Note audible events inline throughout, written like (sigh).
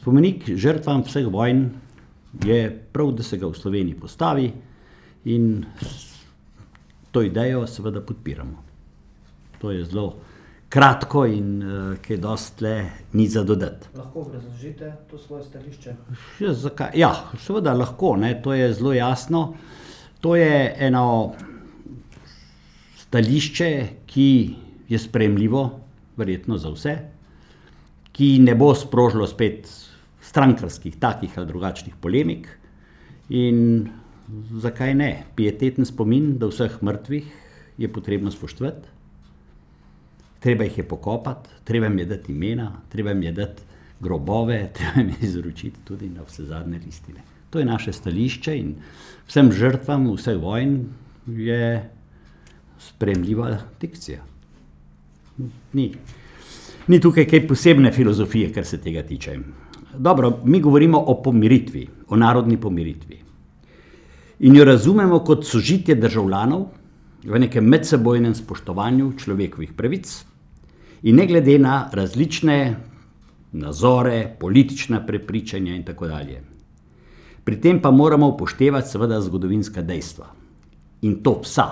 Spomenik žrtvam vseh vojn je prav, da se ga v Sloveniji postavi in to idejo seveda podpiramo. To je zelo kratko in eh, kaj dost le ni za dodati. Lahko razložite to svoje stališče? Ja, ja seveda lahko, to je zelo jasno. To je eno stališče, ki je spremljivo verjetno za vse, ki ne bo sprožilo spet strankarskih, takih ali drugačnih polemik. In zakaj ne? Pietetni spomin, da vseh mrtvih je potrebno spoštovati, treba jih je pokopati, treba jim je dati imena, treba jim je dati grobove, (laughs) treba jim je izročiti tudi na vse zadnje listine. To je naše stališče in vsem žrtvam vseh vojn je spremljiva dikcija. Ni ni tukaj kaj posebne filozofije, kar se tega tiče. Dobro, mi govorimo o pomiritvi, o narodni pomiritvi. In jo razumemo kot sožitje državljanov v nekem medsebojnem spoštovanju človekovih pravic in ne glede na različne nazore, politična prepričanja in tako dalje. Pri tem pa moramo upoštevati seveda zgodovinska dejstva. In to psa.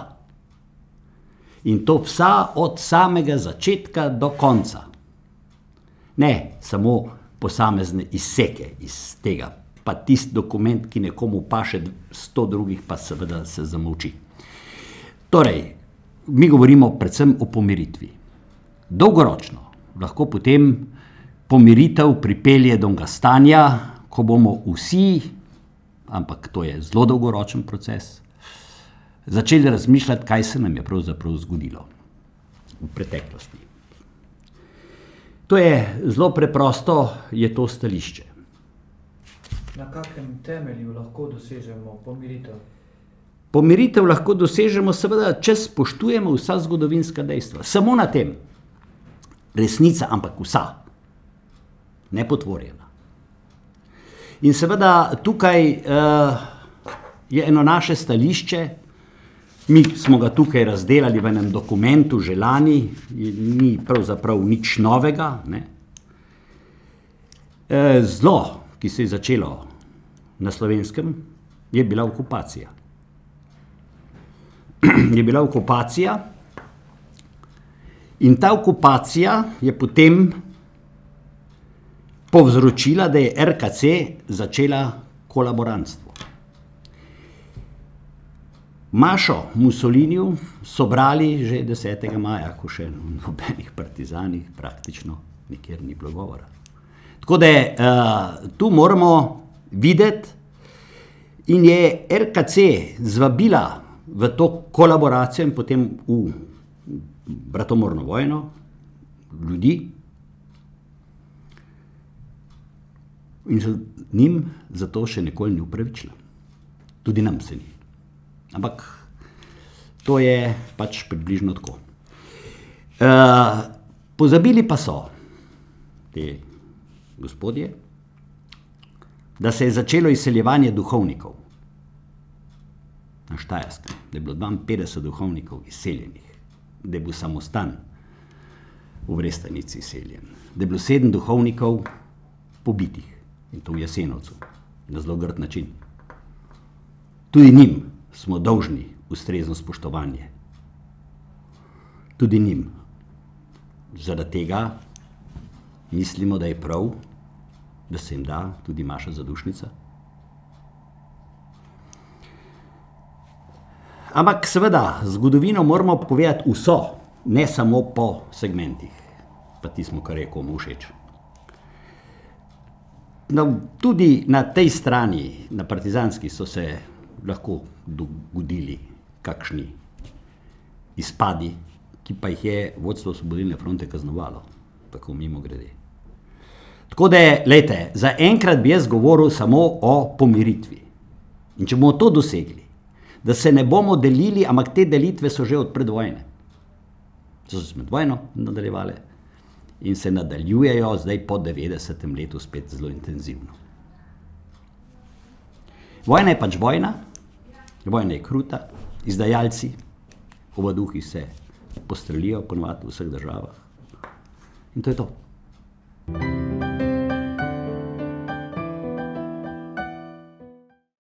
In to psa od samega začetka do konca ne samo posamezne izseke iz tega, pa tisti dokument, ki nekomu paše, sto drugih pa seveda se zamuči. Torej, mi govorimo predvsem o pomiritvi. Dolgoročno lahko potem pomiritev pripelje do tega stanja, ko bomo vsi, ampak to je zelo dolgoročen proces, začeli razmišljati, kaj se nam je pravzaprav zgodilo v preteklosti. To je zelo preprosto, je to stališče. Na kakšnem temelju lahko dosežemo pomiritev? Pomiritev lahko dosežemo, seveda, če spoštujemo vsa zgodovinska dejstva. Samo na tem. Resnica, ampak vsa. Nepotvorjena. In seveda tukaj uh, je eno naše stališče, Mi smo ga tukaj razdelili v enem dokumentu, že lani, ni pravzaprav nič novega. E, zlo, ki se je začelo na slovenskem, je bila okupacija. (clears throat) je bila okupacija in ta okupacija je potem povzročila, da je RKC začela kolaborantstvo. Mašo Mussoliniju so brali že 10. maja, ko še v nobenih partizanih praktično nikjer ni bilo govora. Tako da uh, tu moramo videti in je RKC zvabila v to kolaboracijo in potem v bratomorno vojno ljudi in se njim zato še nikoli ni upravičila. Tudi nam se ni. Ampak to je pač približno tako. E, pozabili pa so te gospodje, da se je začelo izseljevanje duhovnikov na Štajerskem, da je bilo 52 duhovnikov izseljenih, da je bil samostan v Vrestanici izseljen, da je bilo sedem duhovnikov pobitih in to v Jesenovcu, na zelo grd način. Tudi njim smo dolžni ustrezno spoštovanje. Tudi njim. Zaradi tega mislimo, da je prav, da se jim da tudi maša zadušnica. Ampak seveda, zgodovino moramo povedati vso, ne samo po segmentih, pa ti smo kar je komu všeč. No, tudi na tej strani, na partizanski, so se vsega, lahko dogodili kakšni izpadi, ki pa jih je vodstvo Svobodne fronte kaznovalo, tako mimo grede. Tako da, lejte, za enkrat bi jaz govoril samo o pomiritvi. In če bomo to dosegli, da se ne bomo delili, ampak te delitve so že od predvojne. So se med vojno nadaljevale in se nadaljujejo zdaj po 90. letu spet zelo intenzivno. Vojna je pač vojna, vojna je kruta, izdajalci, obaduhi se postrelijo, ponovadi v vseh državah. In to je to. thank you